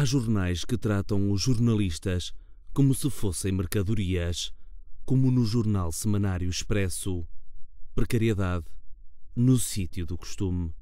Há jornais que tratam os jornalistas como se fossem mercadorias, como no jornal semanário Expresso. Precariedade no sítio do costume.